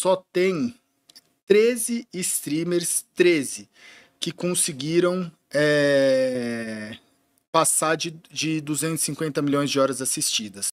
só tem 13 streamers, 13, que conseguiram é, passar de, de 250 milhões de horas assistidas.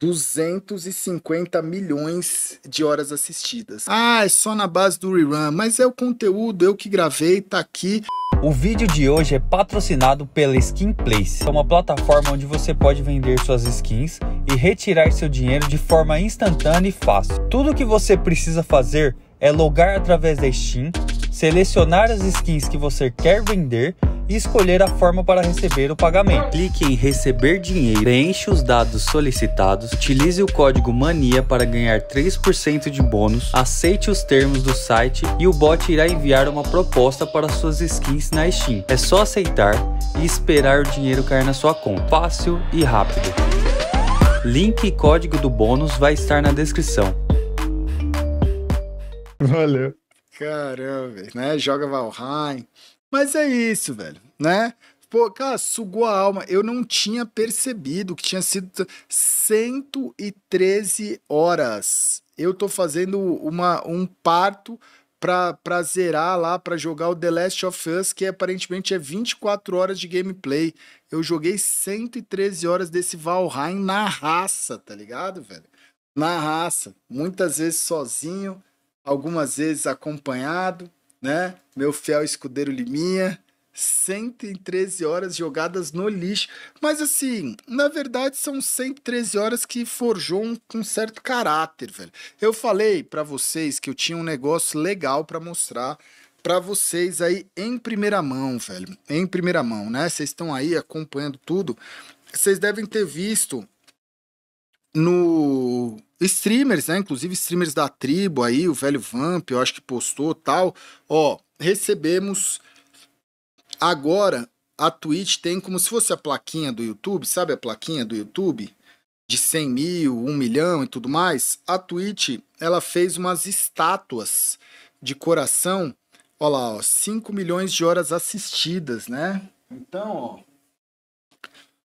250 milhões de horas assistidas. Ah, é só na base do rerun, mas é o conteúdo, eu que gravei, tá aqui. O vídeo de hoje é patrocinado pela Skin Place, é uma plataforma onde você pode vender suas skins e retirar seu dinheiro de forma instantânea e fácil. Tudo o que você precisa fazer é logar através da Steam, selecionar as skins que você quer vender e escolher a forma para receber o pagamento. Clique em Receber Dinheiro, preencha os dados solicitados, utilize o código MANIA para ganhar 3% de bônus, aceite os termos do site e o bot irá enviar uma proposta para suas skins na Steam. É só aceitar e esperar o dinheiro cair na sua conta. Fácil e rápido. Link e código do bônus vai estar na descrição. Valeu. Caramba, né? Joga Valheim. Mas é isso, velho, né? Pô, cara, sugou a alma. Eu não tinha percebido que tinha sido 113 horas. Eu tô fazendo uma, um parto pra, pra zerar lá, pra jogar o The Last of Us, que aparentemente é 24 horas de gameplay. Eu joguei 113 horas desse Valheim na raça, tá ligado, velho? Na raça. Muitas vezes sozinho, algumas vezes acompanhado né? Meu fiel escudeiro Liminha. 113 horas jogadas no lixo. Mas assim, na verdade são 113 horas que forjou um, um certo caráter, velho. Eu falei para vocês que eu tinha um negócio legal para mostrar para vocês aí em primeira mão, velho. Em primeira mão, né? Vocês estão aí acompanhando tudo. Vocês devem ter visto no streamers, né? Inclusive streamers da tribo aí, o velho Vamp, eu acho que postou tal. Ó, recebemos agora a Twitch tem como se fosse a plaquinha do YouTube, sabe a plaquinha do YouTube? De 100 mil, 1 milhão e tudo mais. A Twitch, ela fez umas estátuas de coração. Olha lá, ó, 5 milhões de horas assistidas, né? Então, ó,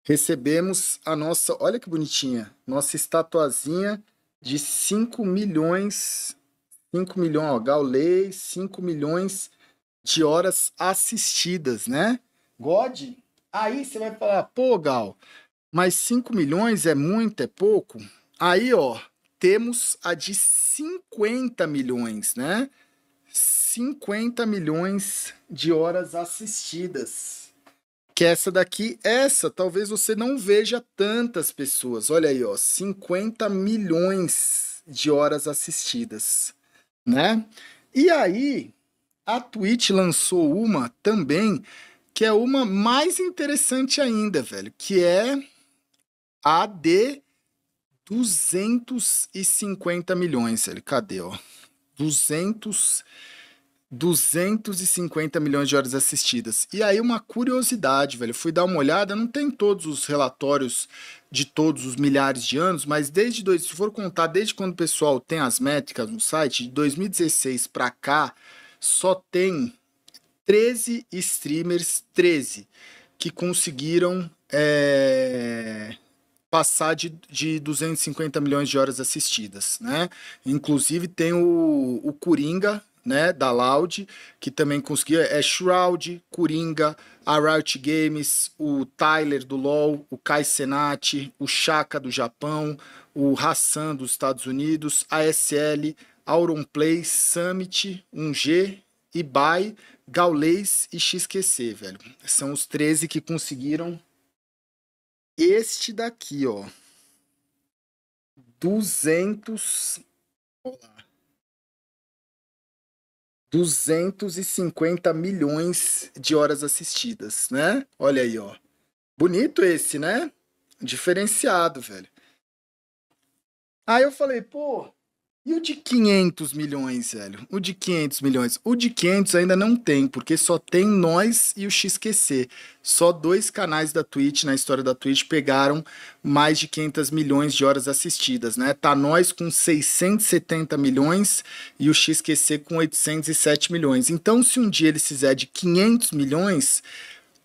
recebemos a nossa, olha que bonitinha, nossa estatuazinha de 5 milhões, 5 milhões, ó, Gaulei, 5 milhões de horas assistidas, né? God, aí você vai falar, pô, Gal, mas 5 milhões é muito, é pouco? Aí, ó, temos a de 50 milhões, né? 50 milhões de horas assistidas que essa daqui, essa, talvez você não veja tantas pessoas. Olha aí, ó, 50 milhões de horas assistidas, né? E aí, a Twitch lançou uma também, que é uma mais interessante ainda, velho, que é a de 250 milhões, velho. Cadê, ó? 250 250 milhões de horas assistidas. E aí uma curiosidade, velho, fui dar uma olhada, não tem todos os relatórios de todos os milhares de anos, mas desde dois, se for contar desde quando o pessoal tem as métricas no site, de 2016 para cá, só tem 13 streamers, 13 que conseguiram é, passar de, de 250 milhões de horas assistidas, né? Inclusive tem o, o Coringa, né, da Loud, que também conseguia, é Shroud, Coringa, a Riot Games, o Tyler do LoL, o Kai Senati, o Shaka do Japão, o Hassan dos Estados Unidos, a SL, Auronplay, Summit, 1G, Ibai, Gaulês e XQC, velho. São os 13 que conseguiram este daqui, ó. 200... 250 milhões de horas assistidas, né? Olha aí, ó. Bonito esse, né? Diferenciado, velho. Aí eu falei, pô, e o de 500 milhões, velho? O de 500 milhões. O de 500 ainda não tem, porque só tem nós e o XQC. Só dois canais da Twitch, na história da Twitch, pegaram mais de 500 milhões de horas assistidas, né? Tá nós com 670 milhões e o XQC com 807 milhões. Então, se um dia eles fizer de 500 milhões,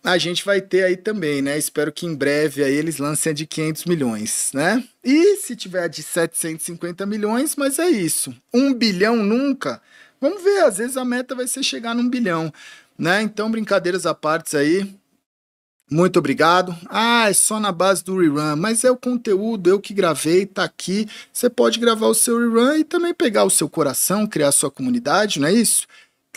a gente vai ter aí também, né? Espero que em breve aí eles lancem a de 500 milhões, né? E se tiver de 750 milhões, mas é isso. Um bilhão nunca. Vamos ver, às vezes a meta vai ser chegar num bilhão, né? Então, brincadeiras à parte aí. Muito obrigado. Ah, é só na base do rerun, mas é o conteúdo, eu que gravei, tá aqui. Você pode gravar o seu rerun e também pegar o seu coração, criar sua comunidade, não é isso?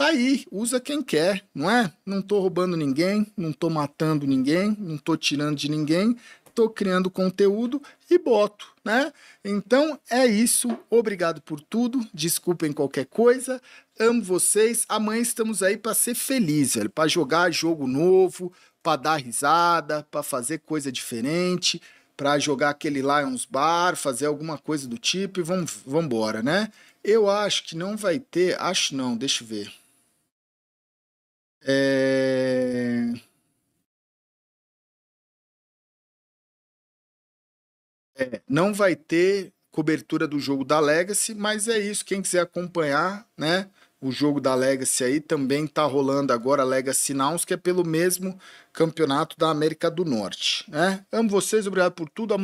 tá aí, usa quem quer, não é? Não tô roubando ninguém, não tô matando ninguém, não tô tirando de ninguém, tô criando conteúdo e boto, né? Então é isso, obrigado por tudo, desculpem qualquer coisa, amo vocês, amanhã estamos aí para ser feliz, velho, para jogar jogo novo, para dar risada, para fazer coisa diferente, para jogar aquele Lions Bar, fazer alguma coisa do tipo e vamos embora, né? Eu acho que não vai ter, acho não, deixa eu ver. É... É, não vai ter cobertura do jogo da Legacy, mas é isso. Quem quiser acompanhar, né? O jogo da Legacy aí também tá rolando agora, Legacy Nouns, que é pelo mesmo campeonato da América do Norte. Né? Amo vocês, obrigado por tudo. Amanhã